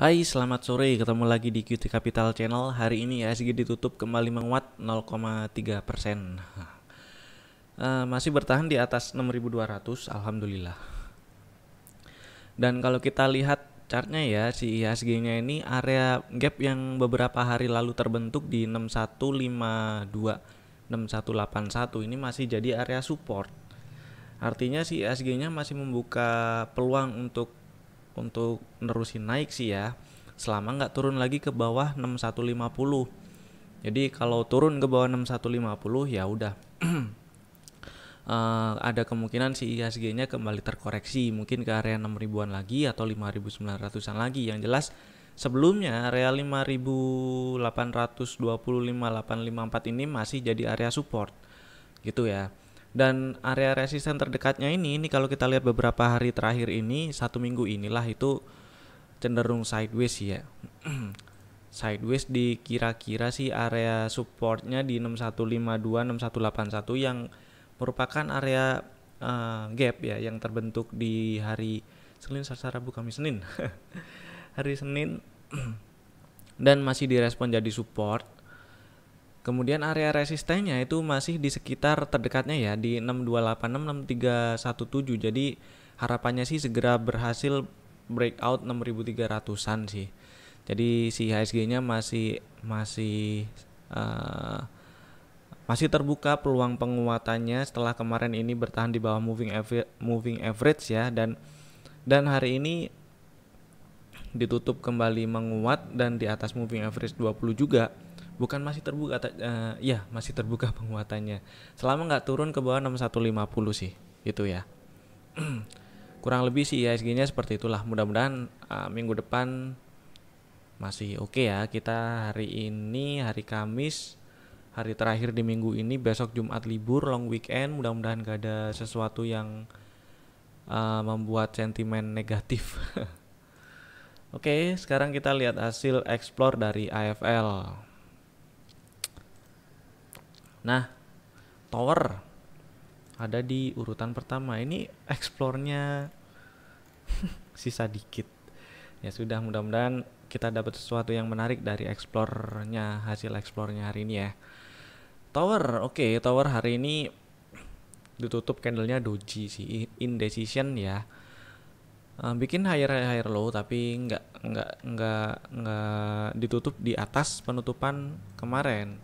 Hai, selamat sore. Ketemu lagi di QT Capital Channel. Hari ini ISG ditutup kembali menguat 0,3 persen. Uh, masih bertahan di atas 6.200, alhamdulillah. Dan kalau kita lihat chartnya ya, si ISG nya ini area gap yang beberapa hari lalu terbentuk di 6152, 6181 ini masih jadi area support. Artinya si ISG nya masih membuka peluang untuk untuk nerusin naik sih ya selama nggak turun lagi ke bawah 6150 jadi kalau turun ke bawah 6150 ya udah uh, ada kemungkinan si IHSG-nya kembali terkoreksi mungkin ke area 6000-an lagi atau 5900-an lagi yang jelas sebelumnya area 5825 854 ini masih jadi area support gitu ya dan area resisten terdekatnya ini ini kalau kita lihat beberapa hari terakhir ini satu minggu inilah itu cenderung sideways ya sideways di kira-kira sih area supportnya di 6152 6181 yang merupakan area uh, gap ya yang terbentuk di hari Senin Selasa Rabu Kamis Senin hari Senin dan masih direspon jadi support Kemudian area resistennya itu masih di sekitar terdekatnya ya di 6286 6317. Jadi harapannya sih segera berhasil breakout 6300-an sih. Jadi si HSG-nya masih masih uh, masih terbuka peluang penguatannya setelah kemarin ini bertahan di bawah moving average, moving average ya dan dan hari ini ditutup kembali menguat dan di atas moving average 20 juga bukan masih terbuka uh, ya masih terbuka penguatannya selama nggak turun ke bawah 6150 sih gitu ya kurang lebih sih IHSG ya, nya seperti itulah mudah-mudahan uh, minggu depan masih oke okay ya kita hari ini hari Kamis hari terakhir di minggu ini besok Jumat libur long weekend mudah-mudahan gak ada sesuatu yang uh, membuat sentimen negatif oke okay, sekarang kita lihat hasil explore dari AFL Nah, Tower ada di urutan pertama. Ini explore-nya sisa dikit. Ya sudah, mudah-mudahan kita dapat sesuatu yang menarik dari explore-nya, hasil explore-nya hari ini ya. Tower, oke, okay, Tower hari ini ditutup candlenya doji sih, indecision ya. Eh, bikin higher higher low tapi nggak nggak nggak nggak ditutup di atas penutupan kemarin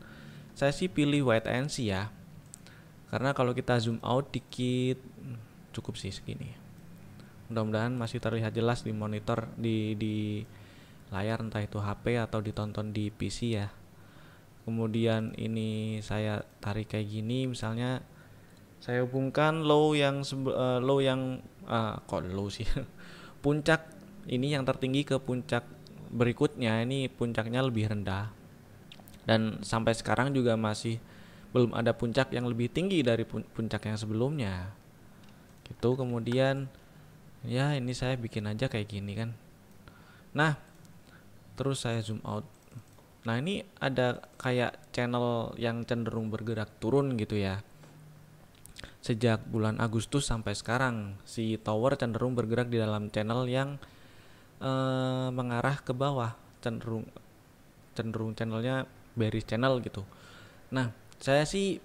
saya sih pilih white and see ya karena kalau kita zoom out dikit cukup sih segini mudah-mudahan masih terlihat jelas di monitor di di layar entah itu HP atau ditonton di PC ya kemudian ini saya tarik kayak gini misalnya saya hubungkan low yang eh, low yang uh, kok low sih puncak ini yang tertinggi ke puncak berikutnya ini puncaknya lebih rendah dan sampai sekarang juga masih belum ada puncak yang lebih tinggi dari puncak yang sebelumnya gitu kemudian ya ini saya bikin aja kayak gini kan nah terus saya zoom out nah ini ada kayak channel yang cenderung bergerak turun gitu ya sejak bulan Agustus sampai sekarang si tower cenderung bergerak di dalam channel yang eh, mengarah ke bawah cenderung cenderung channelnya BlackBerry channel gitu. Nah, saya sih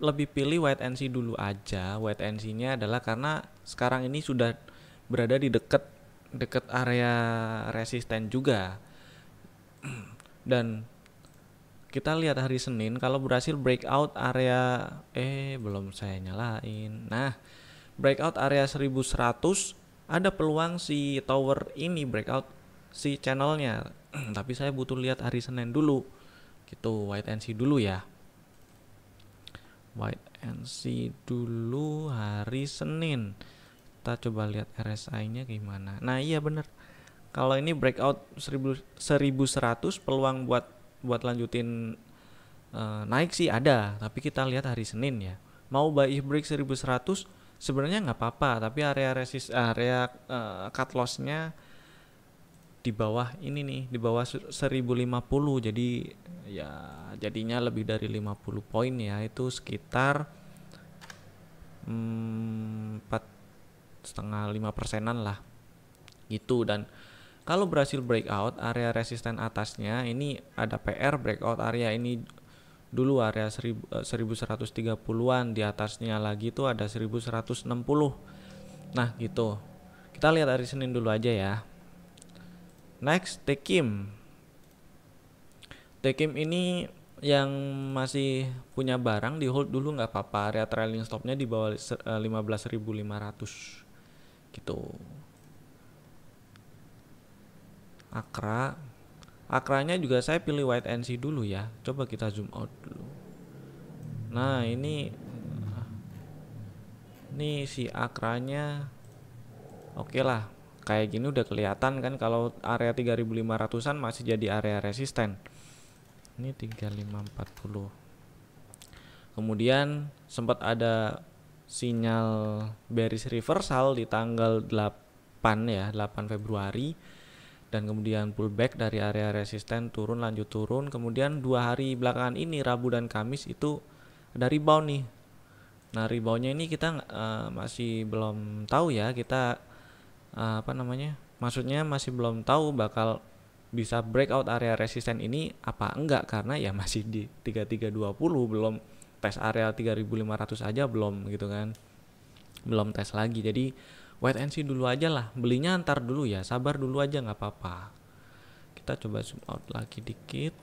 lebih pilih White and see dulu aja. White and see-nya adalah karena sekarang ini sudah berada di dekat dekat area resisten juga. Dan kita lihat hari Senin kalau berhasil breakout area eh belum saya nyalain. Nah, breakout area 1100 ada peluang si tower ini breakout si channelnya. Tapi saya butuh lihat hari Senin dulu gitu white and see dulu ya white and see dulu hari Senin kita coba lihat RSI nya gimana nah iya bener kalau ini breakout 1100 peluang buat buat lanjutin uh, naik sih ada tapi kita lihat hari Senin ya mau buy break 1100 sebenarnya nggak apa-apa tapi area resist area uh, cut loss nya di bawah ini nih di bawah 1050 jadi ya jadinya lebih dari 50 poin ya itu sekitar mm, empat setengah lima persenan lah gitu dan kalau berhasil breakout area resisten atasnya ini ada PR breakout area ini dulu area 1130-an eh, di atasnya lagi itu ada 1160 nah gitu kita lihat hari Senin dulu aja ya Next, Tekim. Tekim ini yang masih punya barang di hold dulu nggak apa-apa. Area trailing stopnya di bawah 15.500 eh, gitu. Akra. Akranya juga saya pilih white NC dulu ya. Coba kita zoom out dulu. Nah, ini ini si akranya oke okay lah kayak gini udah kelihatan kan kalau area 3500-an masih jadi area resisten. Ini 3540. Kemudian sempat ada sinyal bearish reversal di tanggal 8 ya, 8 Februari dan kemudian pullback dari area resisten turun lanjut turun kemudian dua hari belakangan ini Rabu dan Kamis itu ada rebound nih nah reboundnya ini kita uh, masih belum tahu ya kita Eh, apa namanya maksudnya masih belum tahu bakal bisa breakout area resisten ini apa enggak karena ya masih di 3320 belum tes area 3500 aja belum gitu kan belum tes lagi jadi wait and see dulu aja lah belinya antar dulu ya sabar dulu aja nggak apa-apa kita coba zoom out lagi dikit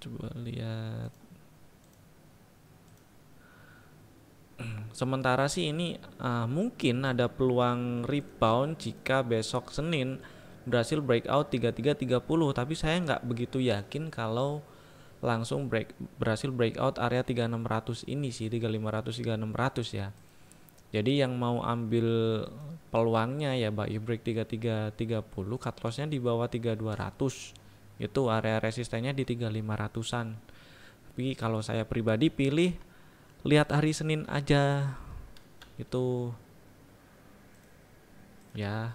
coba lihat Sementara sih ini uh, mungkin ada peluang rebound jika besok Senin berhasil breakout 3330 tapi saya nggak begitu yakin kalau langsung break berhasil breakout area 3600 ini sih 3500 3600 ya. Jadi yang mau ambil peluangnya ya buy break 3330 cut lossnya di bawah 3200 itu area resistennya di 3500an tapi kalau saya pribadi pilih lihat hari Senin aja itu ya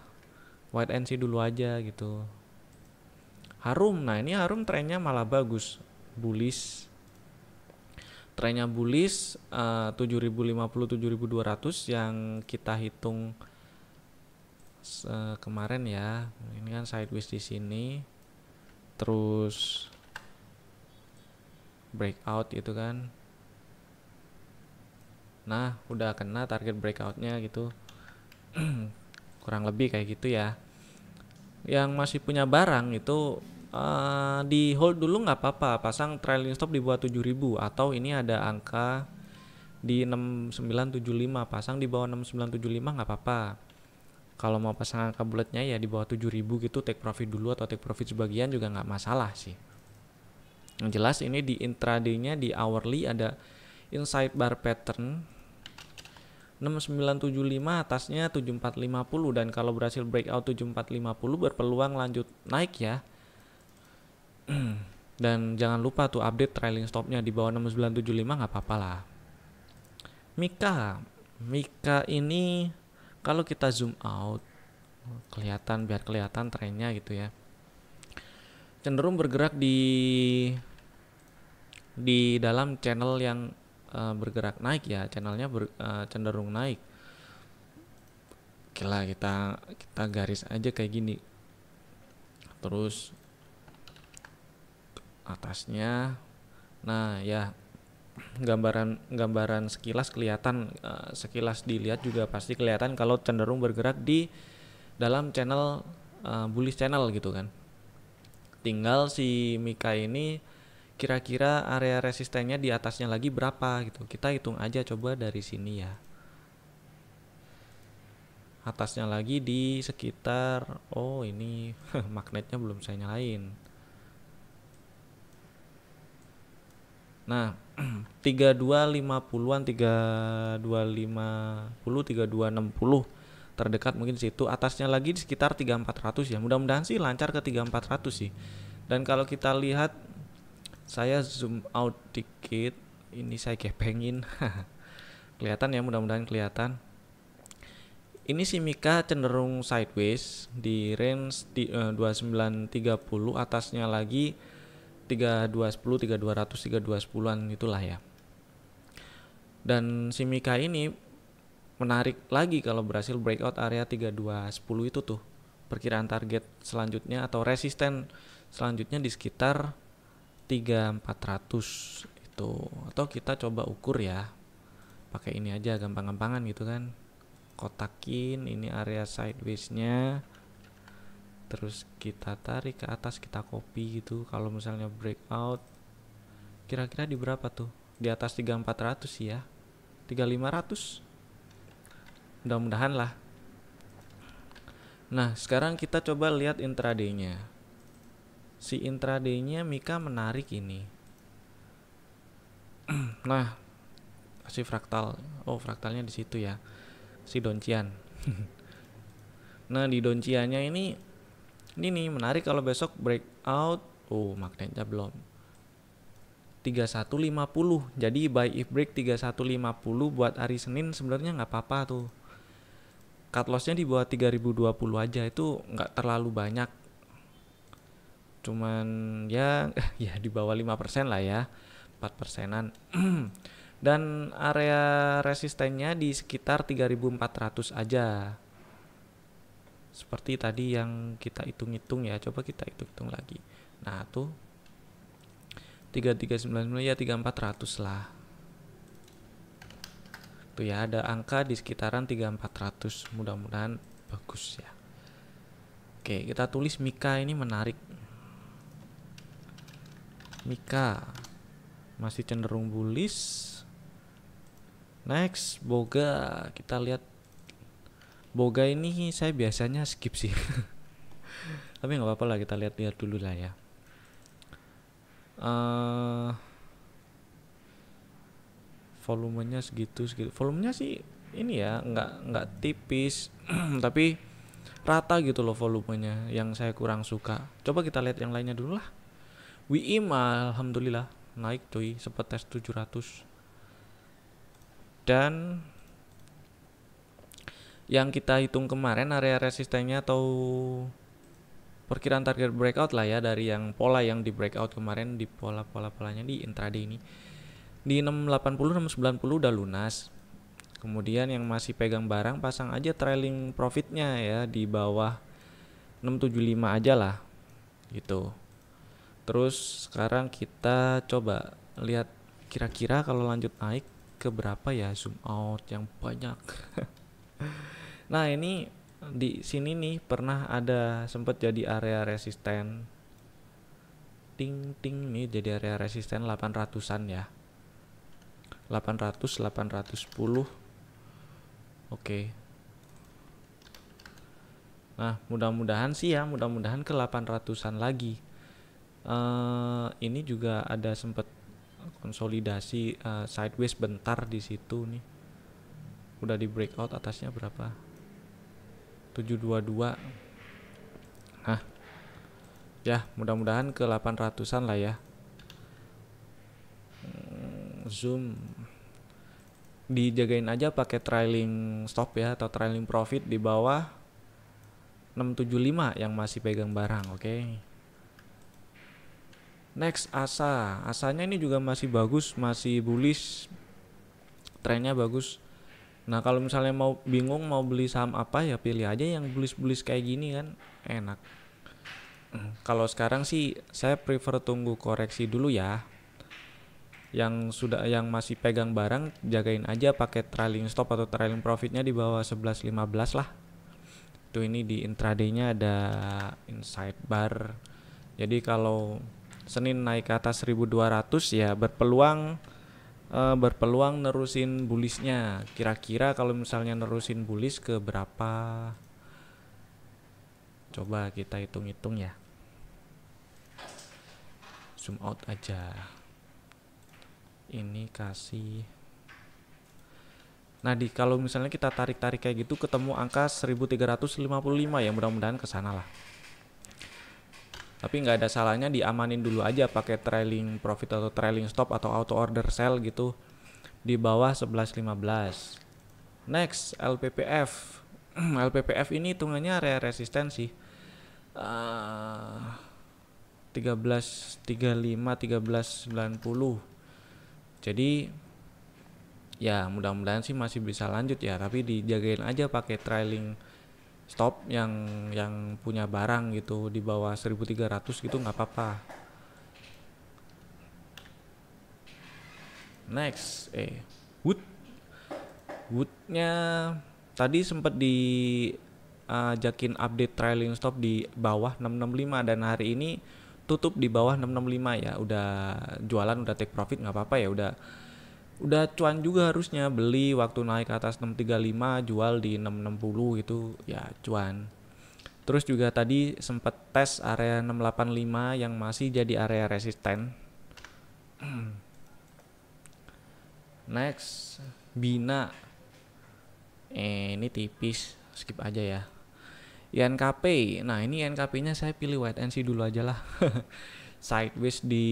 white and see dulu aja gitu harum nah ini harum trennya malah bagus bullish trennya bullish uh, 7050 7200 yang kita hitung uh, kemarin ya ini kan sideways di sini terus breakout itu kan nah udah kena target breakoutnya gitu kurang lebih kayak gitu ya yang masih punya barang itu uh, di hold dulu nggak apa-apa pasang trailing stop di bawah 7000 atau ini ada angka di 6975 pasang di bawah 6975 nggak apa-apa kalau mau pasang angka bulatnya ya di bawah 7000 gitu take profit dulu atau take profit sebagian juga nggak masalah sih yang jelas ini di intraday-nya di hourly ada inside bar pattern 6975 atasnya 7450 dan kalau berhasil breakout 7450 berpeluang lanjut naik ya dan jangan lupa tuh update trailing stopnya di bawah 6975 nggak apa-apa lah Mika Mika ini kalau kita zoom out kelihatan biar kelihatan trennya gitu ya cenderung bergerak di di dalam channel yang Eh, bergerak naik ya channelnya ber, uh, cenderung naik kira kita kita garis aja kayak gini terus atasnya nah ya gambaran gambaran sekilas kelihatan uh, sekilas dilihat juga pasti kelihatan kalau cenderung bergerak di dalam channel uh, bullish channel gitu kan tinggal si Mika ini kira-kira area resistennya di atasnya lagi berapa gitu. Kita hitung aja coba dari sini ya. Atasnya lagi di sekitar oh ini magnetnya belum saya nyalain. Nah, 3250-an 3250 3260 terdekat mungkin situ atasnya lagi di sekitar 3400 ya. Mudah-mudahan sih lancar ke 3400 sih. Dan kalau kita lihat saya zoom out dikit ini saya gepengin kelihatan ya mudah-mudahan kelihatan ini si Mika cenderung sideways di range di, 2930 eh, atasnya lagi 3210 3200 3210-an itulah ya dan si Mika ini menarik lagi kalau berhasil breakout area 3210 itu tuh perkiraan target selanjutnya atau resisten selanjutnya di sekitar 3400 itu atau kita coba ukur ya pakai ini aja gampang-gampangan gitu kan kotakin ini area sideways nya terus kita tarik ke atas kita copy gitu kalau misalnya breakout kira-kira di berapa tuh di atas 3400 sih ya 3500 mudah-mudahan lah nah sekarang kita coba lihat intraday nya si intradaynya Mika menarik ini. nah, si fraktal. Oh, fraktalnya di situ ya. Si Doncian. nah, di Donciannya ini ini nih menarik kalau besok breakout. Oh, magnetnya belum. 3150. Jadi buy if break 3150 buat hari Senin sebenarnya nggak apa-apa tuh. Cut lossnya di bawah 3020 aja itu nggak terlalu banyak cuman ya ya di bawah 5% lah ya 4 persenan dan area resistennya di sekitar 3400 aja seperti tadi yang kita hitung-hitung ya coba kita hitung-hitung lagi nah tuh 3399 ya 3400 lah tuh ya ada angka di sekitaran 3400 mudah-mudahan bagus ya oke kita tulis Mika ini menarik Mika masih cenderung bullish. Next, Boga. Kita lihat Boga ini saya biasanya skip sih. Tapi nggak apa-apa lah kita lihat-lihat dulu lah ya. Uh, volumenya segitu segitu. Volumenya sih ini ya nggak nggak tipis tapi rata gitu loh volumenya yang saya kurang suka. Coba kita lihat yang lainnya dulu lah. WIM alhamdulillah naik cuy sempat tes 700 dan yang kita hitung kemarin area resistennya atau perkiraan target breakout lah ya dari yang pola yang di breakout kemarin di pola-pola polanya di intraday ini di 680 690 udah lunas kemudian yang masih pegang barang pasang aja trailing profitnya ya di bawah 675 aja lah gitu Terus sekarang kita coba lihat kira-kira kalau lanjut naik ke berapa ya zoom out yang banyak. nah, ini di sini nih pernah ada sempat jadi area resisten. Ting ting nih jadi area resisten 800-an ya. 800 810. Oke. Okay. Nah, mudah-mudahan sih ya, mudah-mudahan ke 800-an lagi Eh, ini juga ada sempat konsolidasi uh, sideways bentar di situ nih udah di breakout atasnya berapa 722 Nah, ya mudah-mudahan ke 800an lah ya hmm, zoom dijagain aja pakai trailing stop ya atau trailing profit di bawah 675 yang masih pegang barang oke okay? Next Asa. Asanya ini juga masih bagus, masih bullish. Trennya bagus. Nah, kalau misalnya mau bingung mau beli saham apa ya pilih aja yang bullish-bullish kayak gini kan. Enak. Hmm, kalau sekarang sih saya prefer tunggu koreksi dulu ya. Yang sudah yang masih pegang barang jagain aja pakai trailing stop atau trailing profitnya di bawah 11.15 lah. Tuh ini di intraday-nya ada inside bar. Jadi kalau Senin naik ke atas 1200 ya berpeluang uh, berpeluang nerusin bullishnya. Kira-kira kalau misalnya nerusin bullish ke berapa? Coba kita hitung-hitung ya. Zoom out aja. Ini kasih Nah, di kalau misalnya kita tarik-tarik kayak gitu ketemu angka 1355 ya, mudah-mudahan ke lah tapi nggak ada salahnya diamanin dulu aja pakai trailing profit atau trailing stop atau auto order sell gitu di bawah 11.15 next LPPF LPPF ini hitungannya area resistensi uh, 1335 1390 jadi ya mudah-mudahan sih masih bisa lanjut ya tapi dijagain aja pakai trailing stop yang yang punya barang gitu di bawah 1300 gitu nggak apa-apa next eh wood woodnya tadi sempat di uh, update trailing stop di bawah 665 dan hari ini tutup di bawah 665 ya udah jualan udah take profit nggak apa-apa ya udah udah cuan juga harusnya beli waktu naik ke atas 635 jual di 660 gitu ya cuan terus juga tadi sempet tes area 685 yang masih jadi area resisten next Bina eh, ini tipis skip aja ya INKP nah ini INKP nya saya pilih white NC dulu aja lah sideways di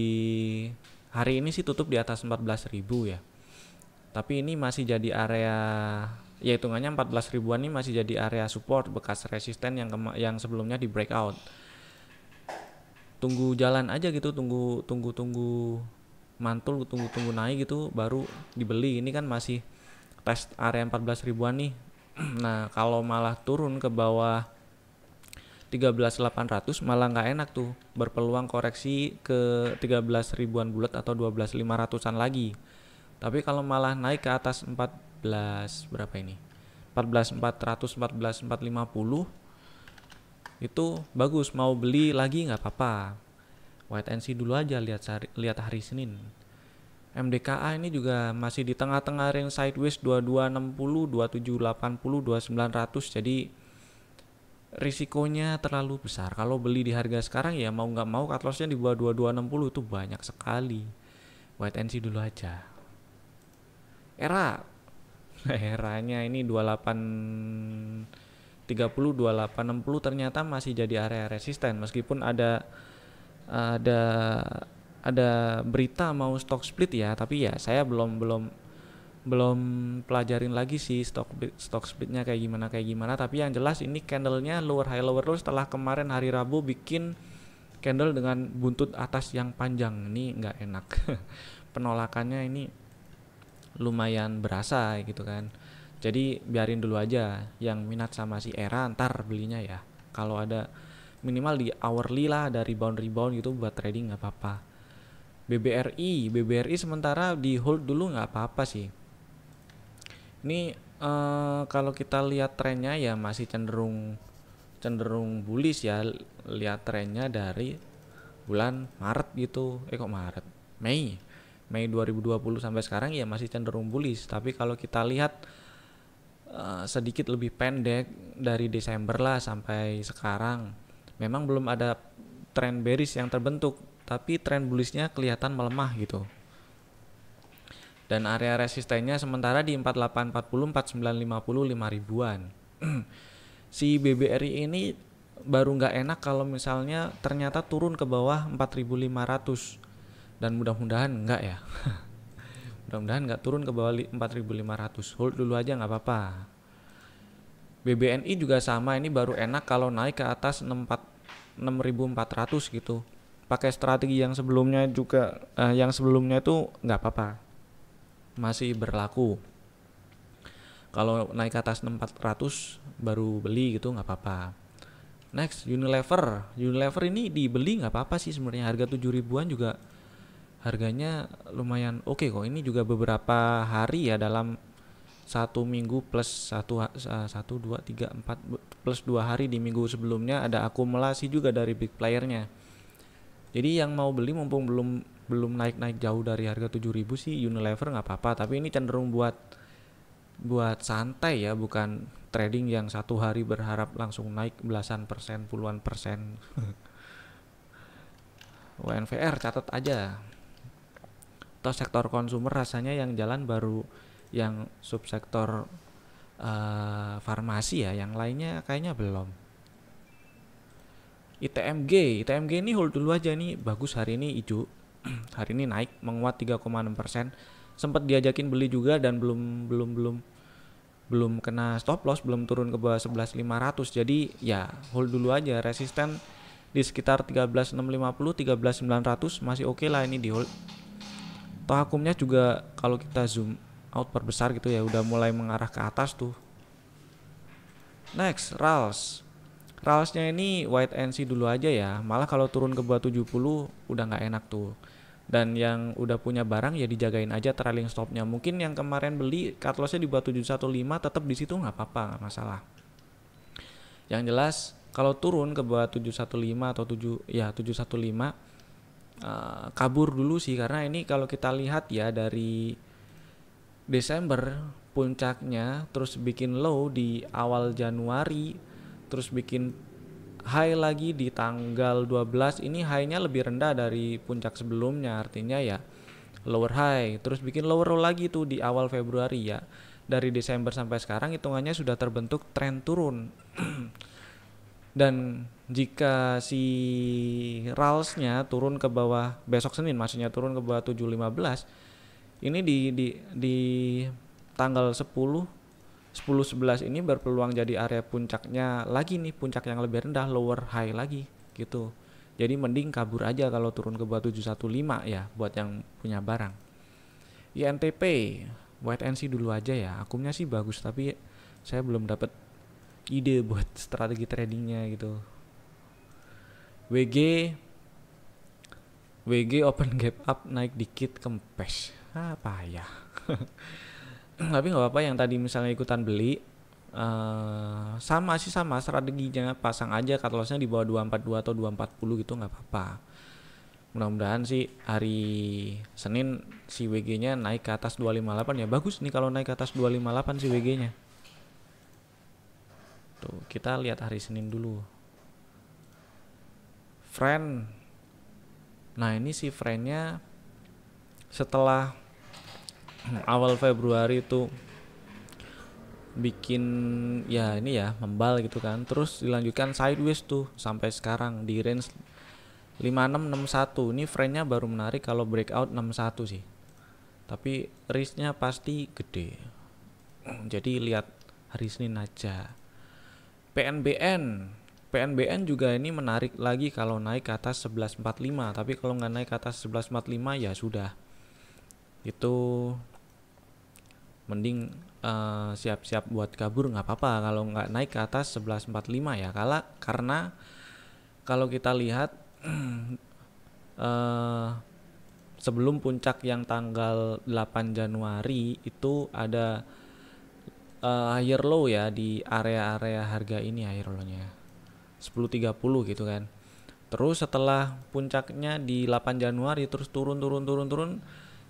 hari ini sih tutup di atas 14.000 ya tapi ini masih jadi area ya hitungannya 14 ribuan ini masih jadi area support bekas resisten yang yang sebelumnya di breakout tunggu jalan aja gitu tunggu tunggu tunggu mantul tunggu tunggu naik gitu baru dibeli ini kan masih tes area 14 ribuan nih nah kalau malah turun ke bawah 13.800 malah nggak enak tuh berpeluang koreksi ke 13 ribuan bulat atau 12.500an lagi tapi kalau malah naik ke atas 14 berapa ini? 14 400 14 450 itu bagus mau beli lagi nggak apa-apa. White NC dulu aja lihat hari, lihat hari Senin. MDKA ini juga masih di tengah-tengah range sideways 2260, 2780, 2900 jadi risikonya terlalu besar. Kalau beli di harga sekarang ya mau nggak mau cut lossnya di bawah 2260 itu banyak sekali. White NC dulu aja era eranya ini 28 30 28 60 ternyata masih jadi area resisten meskipun ada ada ada berita mau stock split ya tapi ya saya belum belum belum pelajarin lagi sih stock stock splitnya kayak gimana kayak gimana tapi yang jelas ini candlenya lower high lower low setelah kemarin hari Rabu bikin candle dengan buntut atas yang panjang ini nggak enak penolakannya ini lumayan berasa gitu kan jadi biarin dulu aja yang minat sama si era ntar belinya ya kalau ada minimal di hourly lah dari rebound rebound gitu buat trading nggak apa-apa BBRI BBRI sementara di hold dulu nggak apa-apa sih ini uh, kalau kita lihat trennya ya masih cenderung cenderung bullish ya lihat trennya dari bulan Maret gitu eh kok Maret Mei Mei 2020 sampai sekarang ya masih cenderung bullish tapi kalau kita lihat eh, sedikit lebih pendek dari Desember lah sampai sekarang memang belum ada tren bearish yang terbentuk tapi tren bullishnya kelihatan melemah gitu dan area resistennya sementara di 4840 4950 5000-an si BBRI ini baru nggak enak kalau misalnya ternyata turun ke bawah 4500 dan mudah-mudahan enggak ya mudah-mudahan enggak turun ke bawah 4500 hold dulu aja enggak apa-apa BBNI juga sama ini baru enak kalau naik ke atas 64 6400 gitu pakai strategi yang sebelumnya juga eh, yang sebelumnya itu enggak apa-apa masih berlaku kalau naik ke atas 6400 baru beli gitu enggak apa-apa next Unilever Unilever ini dibeli enggak apa-apa sih sebenarnya harga 7000-an juga harganya lumayan oke okay kok. Ini juga beberapa hari ya dalam satu minggu plus satu satu dua tiga empat plus dua hari di minggu sebelumnya ada akumulasi juga dari big playernya. Jadi yang mau beli mumpung belum belum naik naik jauh dari harga tujuh ribu sih Unilever nggak apa-apa. Tapi ini cenderung buat buat santai ya, bukan trading yang satu hari berharap langsung naik belasan persen, puluhan persen. WNVR catat aja atau sektor konsumer rasanya yang jalan baru yang subsektor uh, farmasi ya, yang lainnya kayaknya belum. ITMG, ITMG ini hold dulu aja nih, bagus hari ini hijau, hari ini naik menguat 3,6 persen. Sempat diajakin beli juga dan belum belum belum belum kena stop loss, belum turun ke bawah 11.500. Jadi ya hold dulu aja resisten di sekitar 13.650, 13.900 masih oke okay lah ini di hold akumnya juga kalau kita zoom out perbesar gitu ya udah mulai mengarah ke atas tuh next RALS RALSnya ini white and see dulu aja ya malah kalau turun ke bawah 70 udah nggak enak tuh dan yang udah punya barang ya dijagain aja trailing stopnya mungkin yang kemarin beli cut lossnya di bawah 715 tetap di situ nggak apa-apa nggak masalah yang jelas kalau turun ke bawah 715 atau 7 ya 715 Eh, kabur dulu sih karena ini kalau kita lihat ya dari Desember puncaknya terus bikin low di awal Januari terus bikin high lagi di tanggal 12 ini high-nya lebih rendah dari puncak sebelumnya artinya ya lower high terus bikin lower low lagi tuh di awal Februari ya dari Desember sampai sekarang hitungannya sudah terbentuk tren turun dan jika si Ralsnya turun ke bawah besok Senin maksudnya turun ke bawah 715 ini di di di tanggal 10 10 11 ini berpeluang jadi area puncaknya lagi nih puncak yang lebih rendah lower high lagi gitu. Jadi mending kabur aja kalau turun ke bawah 715 ya buat yang punya barang. INTP buat NC dulu aja ya. Akumnya sih bagus tapi saya belum dapat ide buat strategi tradingnya gitu WG WG open gap up naik dikit kempes apa ya tapi nggak apa-apa yang tadi misalnya ikutan beli uh, sama sih sama strateginya pasang aja katalognya di bawah 242 atau 240 gitu nggak apa-apa mudah-mudahan sih hari Senin si WG-nya naik ke atas 258 ya bagus nih kalau naik ke atas 258 si WG-nya tuh kita lihat hari Senin dulu friend nah ini si friendnya setelah awal Februari itu bikin ya ini ya membal gitu kan terus dilanjutkan sideways tuh sampai sekarang di range 5661 ini friendnya baru menarik kalau breakout 61 sih tapi risknya pasti gede jadi lihat hari Senin aja PNBN PNBN juga ini menarik lagi kalau naik ke atas 1145 tapi kalau nggak naik ke atas 1145 ya sudah itu mending eh, siap-siap uh, buat kabur nggak apa-apa kalau nggak naik ke atas 1145 ya kala karena kalau kita lihat uh, sebelum puncak yang tanggal 8 Januari itu ada uh, higher low ya di area-area harga ini higher low-nya 10.30 gitu kan. Terus setelah puncaknya di 8 Januari terus turun turun turun turun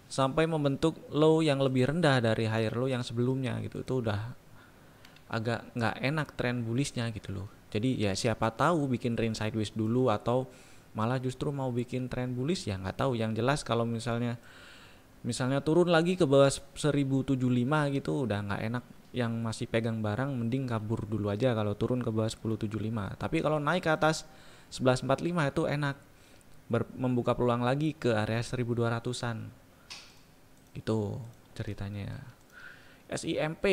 sampai membentuk low yang lebih rendah dari higher low yang sebelumnya gitu. Itu udah agak nggak enak tren bullishnya gitu loh. Jadi ya siapa tahu bikin range sideways dulu atau malah justru mau bikin tren bullish ya nggak tahu. Yang jelas kalau misalnya misalnya turun lagi ke bawah 1075 gitu udah nggak enak yang masih pegang barang mending kabur dulu aja kalau turun ke bawah 1075 tapi kalau naik ke atas 1145 itu enak Ber membuka peluang lagi ke area 1200an itu ceritanya SIMP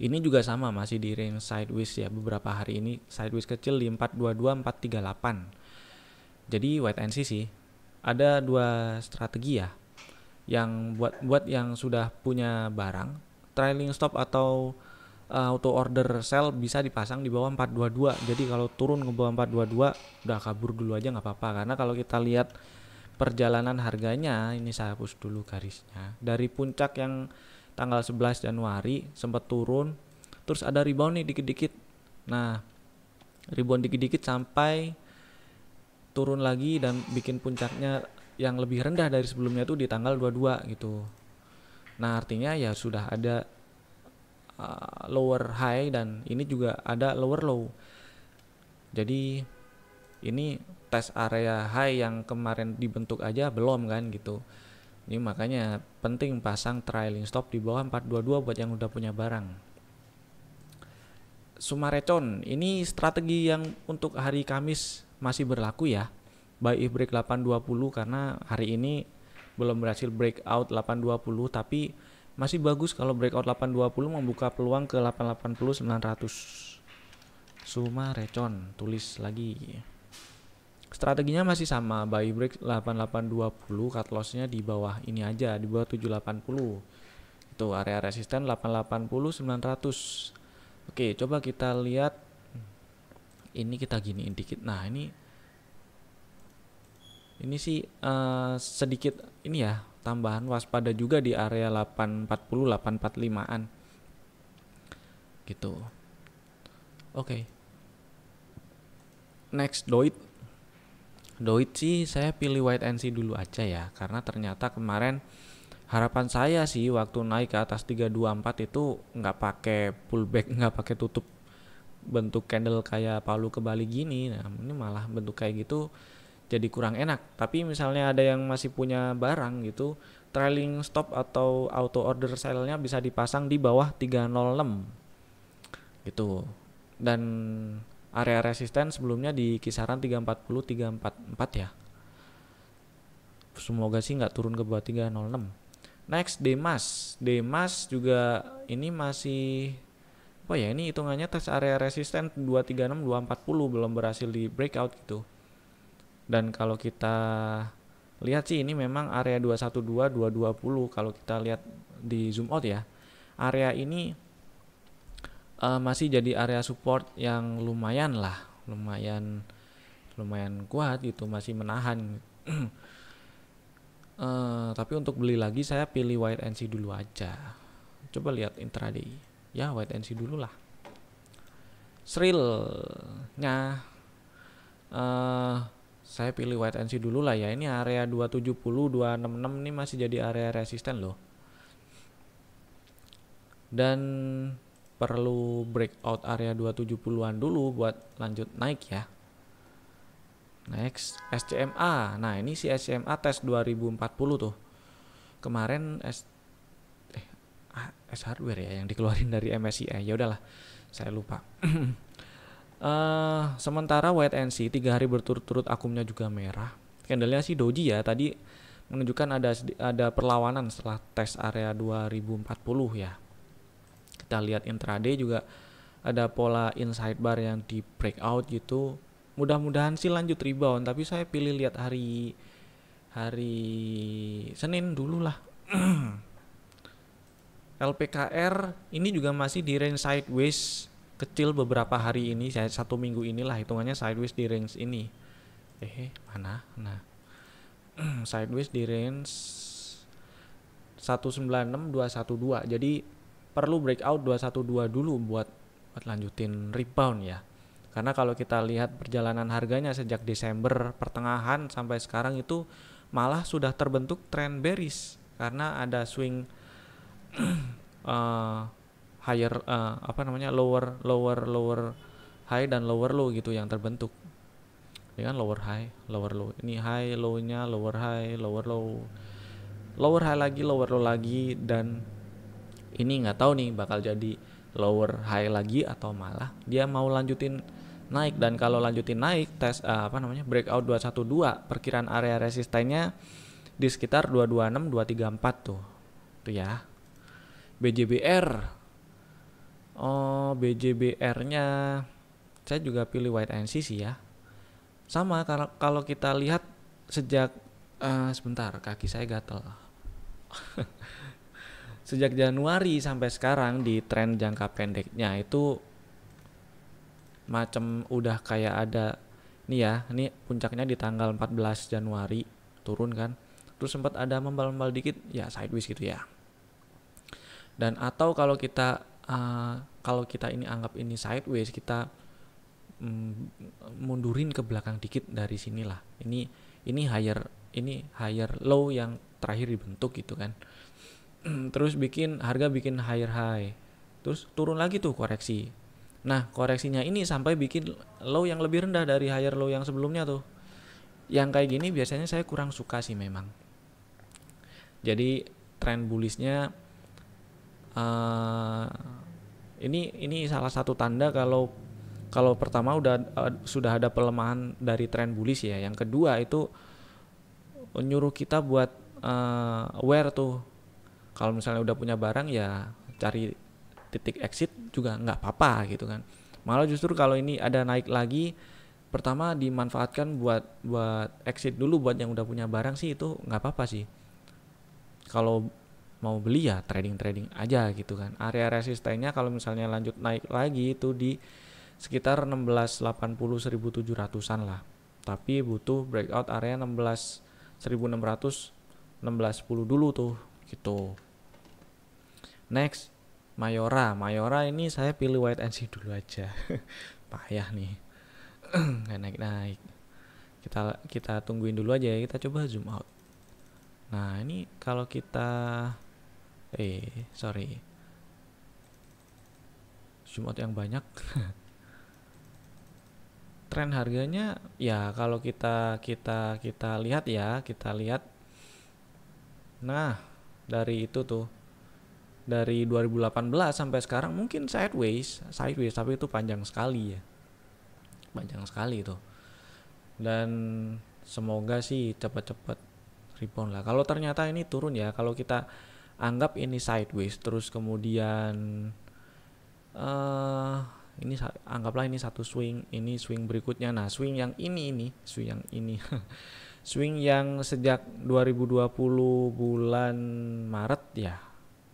ini juga sama masih di range sideways ya beberapa hari ini sideways kecil di 422 438 jadi wait and see sih ada dua strategi ya yang buat buat yang sudah punya barang trailing stop atau eh, auto order sell bisa dipasang di bawah 422 jadi kalau turun ke bawah 422 udah kabur dulu aja nggak apa-apa karena kalau kita lihat perjalanan harganya ini saya hapus dulu garisnya dari puncak yang tanggal 11 Januari sempat turun terus ada rebound nih dikit-dikit nah rebound dikit-dikit sampai turun lagi dan bikin puncaknya yang lebih rendah dari sebelumnya itu di tanggal 22 gitu. Nah, artinya ya sudah ada uh, lower high dan ini juga ada lower low. Jadi ini tes area high yang kemarin dibentuk aja belum kan gitu. Ini makanya penting pasang trailing stop di bawah 422 buat yang udah punya barang. Sumarecon, ini strategi yang untuk hari Kamis masih berlaku ya buy if break 820 karena hari ini belum berhasil breakout 820 tapi masih bagus kalau breakout 820 membuka peluang ke 880 900 Suma recon tulis lagi strateginya masih sama buy break 8820 cut lossnya di bawah ini aja di bawah 780 itu area resisten 880 900 oke coba kita lihat ini kita giniin dikit nah ini ini sih uh, sedikit ini ya tambahan waspada juga di area 840 845-an. Gitu. Oke. Okay. Next Doit. Doit sih saya pilih White NC dulu aja ya karena ternyata kemarin harapan saya sih waktu naik ke atas 324 itu nggak pakai pullback nggak pakai tutup bentuk candle kayak palu kebalik gini nah ini malah bentuk kayak gitu jadi kurang enak. Tapi misalnya ada yang masih punya barang gitu, trailing stop atau auto order sale-nya bisa dipasang di bawah 306. Gitu. Dan area resisten sebelumnya di kisaran 340 344 ya. Semoga sih nggak turun ke bawah 306. Next Demas. Demas juga ini masih apa ya ini hitungannya tes area resisten 236 240 belum berhasil di breakout gitu dan kalau kita lihat sih ini memang area 212 220 kalau kita lihat di zoom out ya. Area ini uh, masih jadi area support yang lumayan lah, lumayan lumayan kuat gitu, masih menahan. Uh, tapi untuk beli lagi saya pilih white NC dulu aja. Coba lihat intraday. Ya white NC dulu lah. Srilnya eh, saya pilih and see dulu lah ya ini area 270 266 ini masih jadi area resisten loh dan perlu breakout area 270-an dulu buat lanjut naik ya next SCMA nah ini si SCMA tes 2040 tuh kemarin S eh, ah, S hardware ya yang dikeluarin dari MSCI ya udahlah saya lupa Uh, sementara White NC tiga hari berturut-turut akumnya juga merah. Candlenya sih doji ya tadi menunjukkan ada ada perlawanan setelah tes area 2040 ya. Kita lihat intraday juga ada pola inside bar yang di breakout gitu. Mudah-mudahan sih lanjut rebound tapi saya pilih lihat hari hari Senin dulu lah. LPKR ini juga masih di range sideways kecil beberapa hari ini saya satu minggu inilah hitungannya sideways di range ini eh mana nah sideways di range satu dua jadi perlu breakout 212 dulu buat buat lanjutin rebound ya karena kalau kita lihat perjalanan harganya sejak Desember pertengahan sampai sekarang itu malah sudah terbentuk trend bearish karena ada swing uh, higher uh, apa namanya lower lower lower high dan lower low gitu yang terbentuk dengan lower high lower low ini high low nya lower high lower low lower high lagi lower low lagi dan ini nggak tahu nih bakal jadi lower high lagi atau malah dia mau lanjutin naik dan kalau lanjutin naik tes uh, apa namanya breakout 212 perkiraan area resistennya di sekitar 226 234 tuh. Tuh ya. BJBR oh, BJBR-nya saya juga pilih White and sih ya. Sama kalau kalau kita lihat sejak uh, sebentar kaki saya gatel. sejak Januari sampai sekarang di tren jangka pendeknya itu macam udah kayak ada nih ya, ini puncaknya di tanggal 14 Januari turun kan. Terus sempat ada membal-membal dikit ya sideways gitu ya. Dan atau kalau kita uh, kalau kita ini anggap ini sideways kita mm, mundurin ke belakang dikit dari sinilah ini ini higher ini higher low yang terakhir dibentuk gitu kan terus bikin harga bikin higher high terus turun lagi tuh koreksi nah koreksinya ini sampai bikin low yang lebih rendah dari higher low yang sebelumnya tuh yang kayak gini biasanya saya kurang suka sih memang jadi tren bullishnya uh, ini ini salah satu tanda kalau kalau pertama udah uh, sudah ada pelemahan dari tren bullish ya. Yang kedua itu nyuruh kita buat uh, aware tuh. Kalau misalnya udah punya barang ya cari titik exit juga nggak apa-apa gitu kan. Malah justru kalau ini ada naik lagi pertama dimanfaatkan buat buat exit dulu buat yang udah punya barang sih itu nggak apa-apa sih. Kalau mau beli ya trading-trading aja gitu kan. Area resistennya kalau misalnya lanjut naik lagi itu di sekitar 1680 1700-an lah. Tapi butuh breakout area 16 1600 1610 dulu tuh gitu. Next Mayora, Mayora ini saya pilih white and see dulu aja. Payah nih. Gak naik-naik. Kita kita tungguin dulu aja ya, kita coba zoom out. Nah, ini kalau kita eh sorry Jumat yang banyak tren harganya ya kalau kita kita kita lihat ya kita lihat nah dari itu tuh dari 2018 sampai sekarang mungkin sideways sideways tapi itu panjang sekali ya panjang sekali itu dan semoga sih cepat-cepat rebound lah kalau ternyata ini turun ya kalau kita anggap ini sideways terus kemudian uh, ini anggaplah ini satu swing ini swing berikutnya nah swing yang ini ini swing yang ini swing yang sejak 2020 bulan Maret ya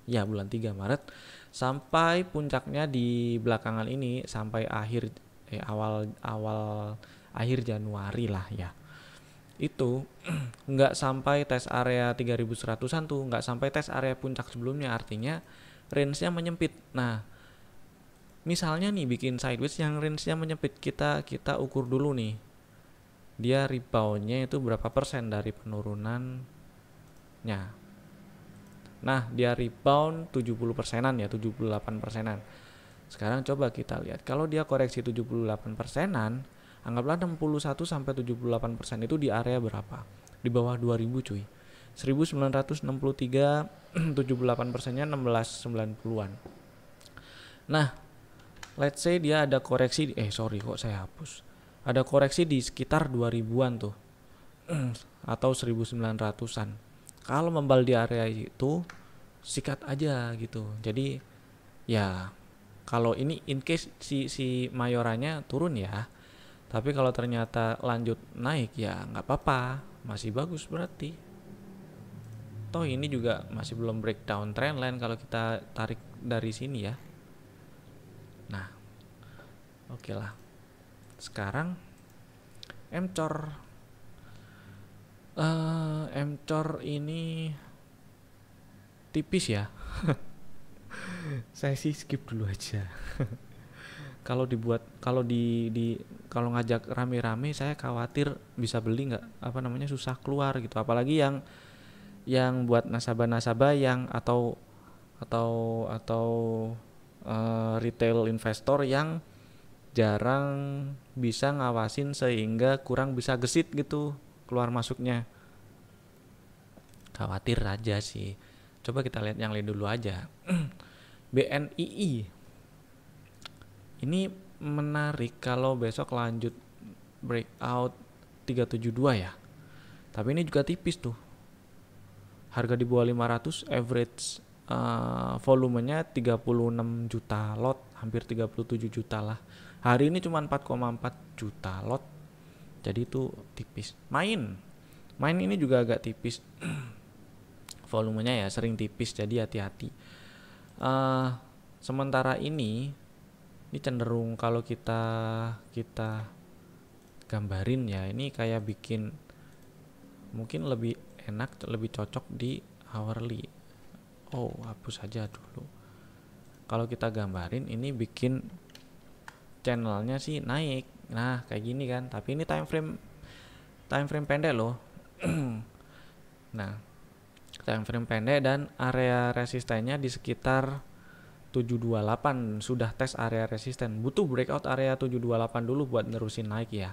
ya bulan 3 Maret sampai puncaknya di belakangan ini sampai akhir eh, awal awal akhir Januari lah ya itu nggak sampai tes area 3100-an tuh, nggak sampai tes area puncak sebelumnya, artinya range-nya menyempit. Nah, misalnya nih bikin sideways yang range-nya menyempit, kita kita ukur dulu nih. Dia rebound-nya itu berapa persen dari penurunannya. Nah, dia rebound 70 persenan ya, 78 persenan. Sekarang coba kita lihat, kalau dia koreksi 78 persenan, anggaplah 61 sampai 78% itu di area berapa? Di bawah 2000 cuy. 1963 78 persennya 1690-an. Nah, let's say dia ada koreksi eh sorry kok saya hapus. Ada koreksi di sekitar 2000-an tuh. atau 1900-an. Kalau membal di area itu sikat aja gitu. Jadi ya kalau ini in case si si mayorannya turun ya tapi kalau ternyata lanjut naik ya nggak apa-apa, masih bagus berarti. Toh ini juga masih belum breakdown trendline kalau kita tarik dari sini ya. Nah, oke okay lah. Sekarang mcor uh, eh, mcor ini tipis ya. Saya sih skip dulu aja. kalau dibuat kalau di di kalau ngajak rame-rame saya khawatir bisa beli nggak apa namanya susah keluar gitu apalagi yang yang buat nasabah-nasabah yang atau atau atau uh, retail investor yang jarang bisa ngawasin sehingga kurang bisa gesit gitu keluar masuknya khawatir aja sih coba kita lihat yang lain dulu aja BNII ini menarik kalau besok lanjut breakout 372 ya. Tapi ini juga tipis tuh. Harga di bawah 500 average uh, volumenya 36 juta lot, hampir 37 juta lah. Hari ini cuma 4,4 juta lot. Jadi itu tipis. Main. Main ini juga agak tipis. volumenya ya sering tipis jadi hati-hati. Uh, sementara ini ini cenderung kalau kita kita gambarin ya ini kayak bikin mungkin lebih enak lebih cocok di hourly oh hapus aja dulu kalau kita gambarin ini bikin channelnya sih naik nah kayak gini kan tapi ini time frame time frame pendek loh nah time frame pendek dan area resistennya di sekitar 728 sudah tes area resisten. Butuh breakout area 728 dulu buat nerusin naik ya.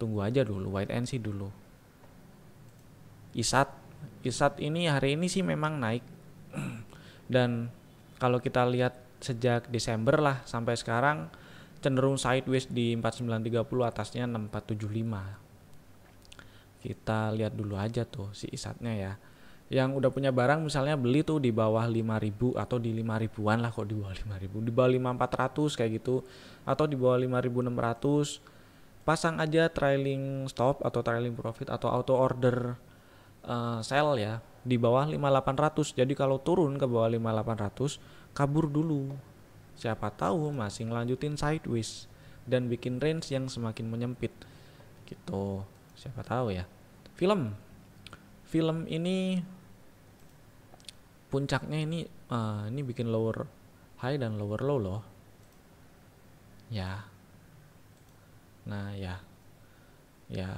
Tunggu aja dulu, white see dulu. ISAT, ISAT ini hari ini sih memang naik. Dan kalau kita lihat sejak Desember lah sampai sekarang cenderung sideways di 4930 atasnya 6475. Kita lihat dulu aja tuh si ISATnya ya yang udah punya barang misalnya beli tuh di bawah 5000 atau di lima ribuan lah kok di bawah 5000 di bawah 5400 kayak gitu atau di bawah 5600 pasang aja trailing stop atau trailing profit atau auto order uh, sell ya di bawah 5800 jadi kalau turun ke bawah 5800 kabur dulu siapa tahu masih ngelanjutin sideways dan bikin range yang semakin menyempit gitu siapa tahu ya film film ini puncaknya ini uh, ini bikin lower high dan lower low loh ya nah ya ya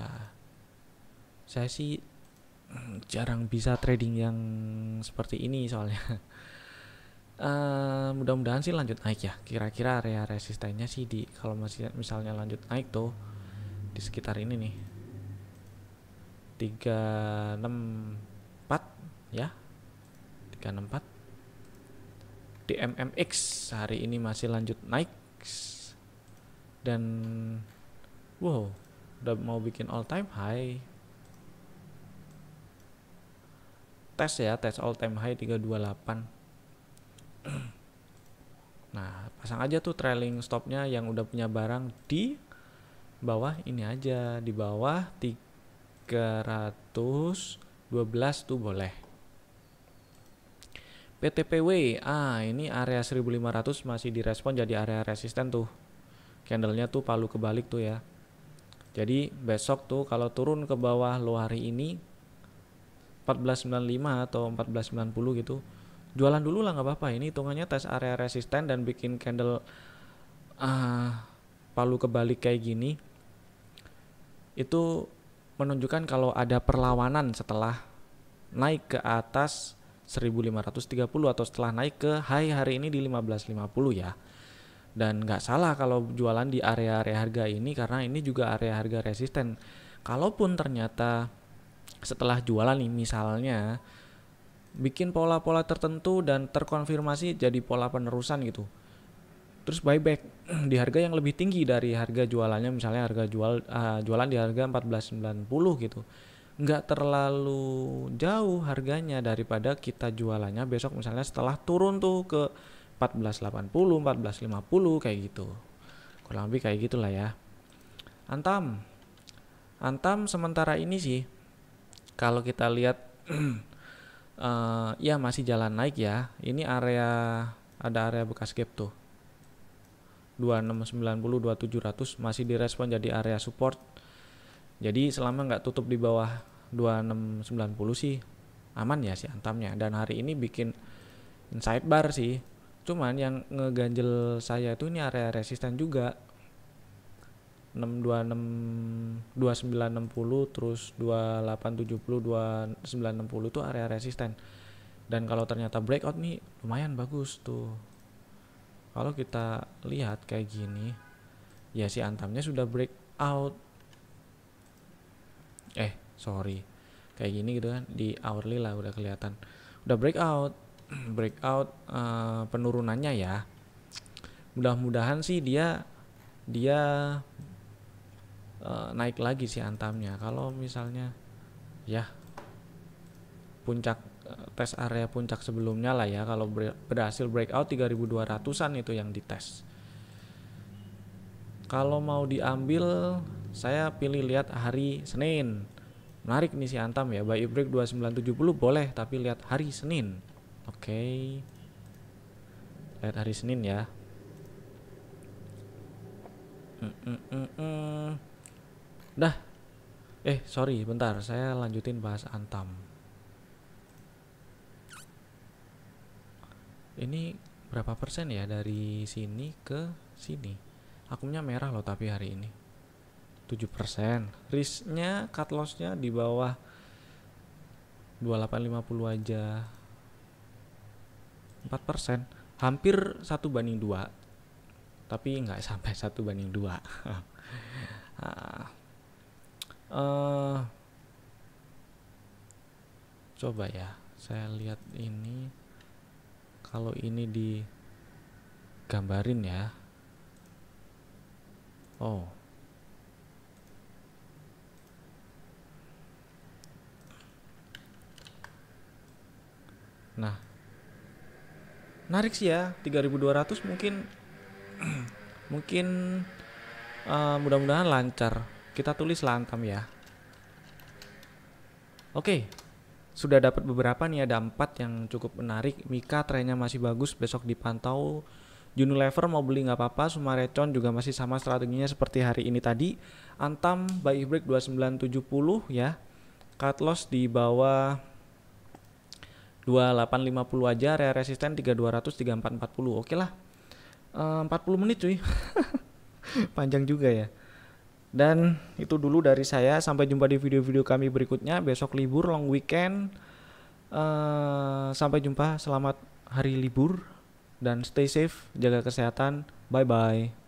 saya sih jarang bisa trading yang seperti ini soalnya uh, mudah-mudahan sih lanjut naik ya kira-kira area resistennya sih di kalau masih misalnya lanjut naik tuh di sekitar ini nih 364 ya 34. DMMX hari ini masih lanjut naik dan wow udah mau bikin all time high tes ya tes all time high 328 nah pasang aja tuh trailing stopnya yang udah punya barang di bawah ini aja di bawah 312 tuh boleh PTPW ah ini area 1500 masih direspon jadi area resisten tuh candlenya tuh palu kebalik tuh ya jadi besok tuh kalau turun ke bawah low hari ini 1495 atau 1490 gitu jualan dulu lah nggak apa-apa ini hitungannya tes area resisten dan bikin candle uh, palu kebalik kayak gini itu menunjukkan kalau ada perlawanan setelah naik ke atas 1530 atau setelah naik ke high hari ini di 1550 ya. Dan nggak salah kalau jualan di area-area harga ini karena ini juga area harga resisten. Kalaupun ternyata setelah jualan nih misalnya bikin pola-pola tertentu dan terkonfirmasi jadi pola penerusan gitu. Terus buyback di harga yang lebih tinggi dari harga jualannya misalnya harga jual uh, jualan di harga 1490 gitu nggak terlalu jauh harganya daripada kita jualannya besok misalnya setelah turun tuh ke 1480, 1450 kayak gitu. Kurang lebih kayak gitulah ya. Antam. Antam sementara ini sih kalau kita lihat uh, ya masih jalan naik ya. Ini area ada area bekas gap tuh. 2690 2700 masih direspon jadi area support jadi selama nggak tutup di bawah 2690 sih aman ya si antamnya. Dan hari ini bikin inside bar sih. Cuman yang ngeganjel saya itu ini area resisten juga. 626 2960 terus 2870 2960 itu area resisten. Dan kalau ternyata breakout nih lumayan bagus tuh. Kalau kita lihat kayak gini, ya si antamnya sudah breakout eh sorry kayak gini gitu kan di hourly lah udah kelihatan udah breakout breakout uh, penurunannya ya mudah-mudahan sih dia dia uh, naik lagi sih antamnya kalau misalnya ya puncak eh, tes area puncak sebelumnya lah ya kalau berhasil breakout 3200an itu yang dites kalau mau diambil saya pilih lihat hari Senin menarik nih si Antam ya buy break 2970 boleh tapi lihat hari Senin oke okay. lihat hari Senin ya mm -mm -mm. dah eh sorry bentar saya lanjutin bahas Antam ini berapa persen ya dari sini ke sini akumnya merah loh tapi hari ini 7%. Risknya cut lossnya di bawah 2850 aja. 4%, hampir 1 banding 2. Tapi nggak sampai 1 banding 2. uh, ah. eh, coba ya, saya lihat ini kalau ini digambarin ya. Oh, Nah, narik sih ya 3200 mungkin mungkin uh, mudah-mudahan lancar. Kita tulis lantam ya. Oke. Sudah dapat beberapa nih ada empat yang cukup menarik. Mika trennya masih bagus besok dipantau. Juno Lever mau beli nggak apa-apa, Sumarecon juga masih sama strateginya seperti hari ini tadi. Antam buy break 2970 ya. Cut loss di bawah 2850 aja area resisten 3200 3440 oke lah eh, uh, 40 menit cuy panjang juga ya dan itu dulu dari saya sampai jumpa di video-video kami berikutnya besok libur long weekend uh, sampai jumpa selamat hari libur dan stay safe jaga kesehatan bye bye